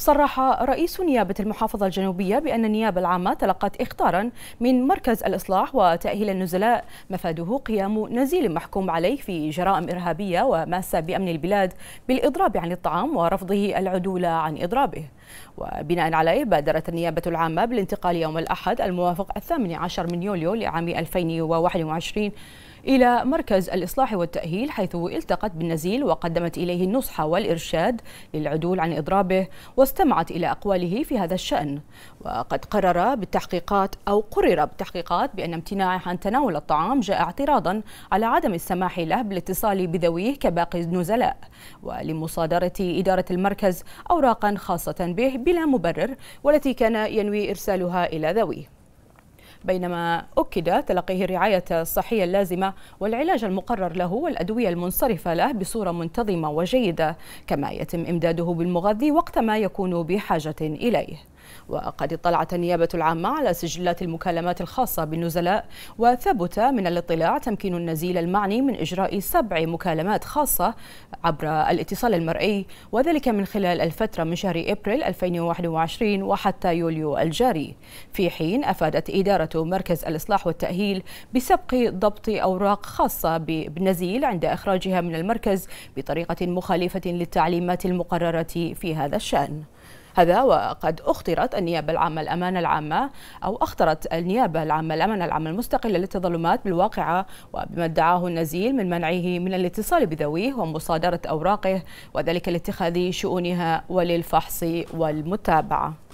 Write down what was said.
صرح رئيس نيابة المحافظة الجنوبية بأن النيابة العامة تلقت إخطارا من مركز الإصلاح وتأهيل النزلاء مفاده قيام نزيل محكوم عليه في جرائم إرهابية وماسة بأمن البلاد بالإضراب عن الطعام ورفضه العدول عن إضرابه وبناء عليه بادرت النيابة العامة بالانتقال يوم الأحد الموافق الثامن عشر من يوليو لعام 2021 إلى مركز الإصلاح والتأهيل حيث التقت بالنزيل وقدمت إليه النصح والإرشاد للعدول عن إضرابه واستمعت إلى أقواله في هذا الشأن وقد قرر بالتحقيقات أو قرر بالتحقيقات بأن امتناعه عن تناول الطعام جاء اعتراضا على عدم السماح له بالاتصال بذويه كباقي النزلاء ولمصادرة إدارة المركز أوراقا خاصة به بلا مبرر والتي كان ينوي إرسالها إلى ذويه بينما أكد تلقيه الرعاية الصحية اللازمة والعلاج المقرر له والأدوية المنصرفة له بصورة منتظمة وجيدة كما يتم إمداده بالمغذي وقت ما يكون بحاجة إليه وقد اطلعت النيابة العامة على سجلات المكالمات الخاصة بالنزلاء وثبت من الاطلاع تمكين النزيل المعني من إجراء سبع مكالمات خاصة عبر الاتصال المرئي وذلك من خلال الفترة من شهر إبريل 2021 وحتى يوليو الجاري في حين أفادت إدارة مركز الإصلاح والتأهيل بسبق ضبط أوراق خاصة بالنزيل عند إخراجها من المركز بطريقة مخالفة للتعليمات المقررة في هذا الشأن هذا وقد أخطرت النيابة العامة الأمانة العامة أو أخطرت النيابة العامة الأمانة العامة المستقلة للتظلمات بالواقعة وبما ادعاه النزيل من منعه من الاتصال بذويه ومصادرة أوراقه وذلك لاتخاذ شؤونها وللفحص والمتابعة